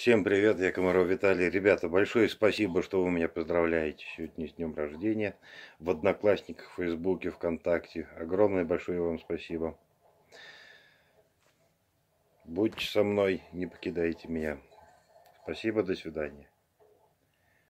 Всем привет, я Комаров Виталий. Ребята, большое спасибо, что вы меня поздравляете сегодня с днем рождения. В Одноклассниках, в Фейсбуке, ВКонтакте. Огромное большое вам спасибо. Будьте со мной, не покидайте меня. Спасибо, до свидания.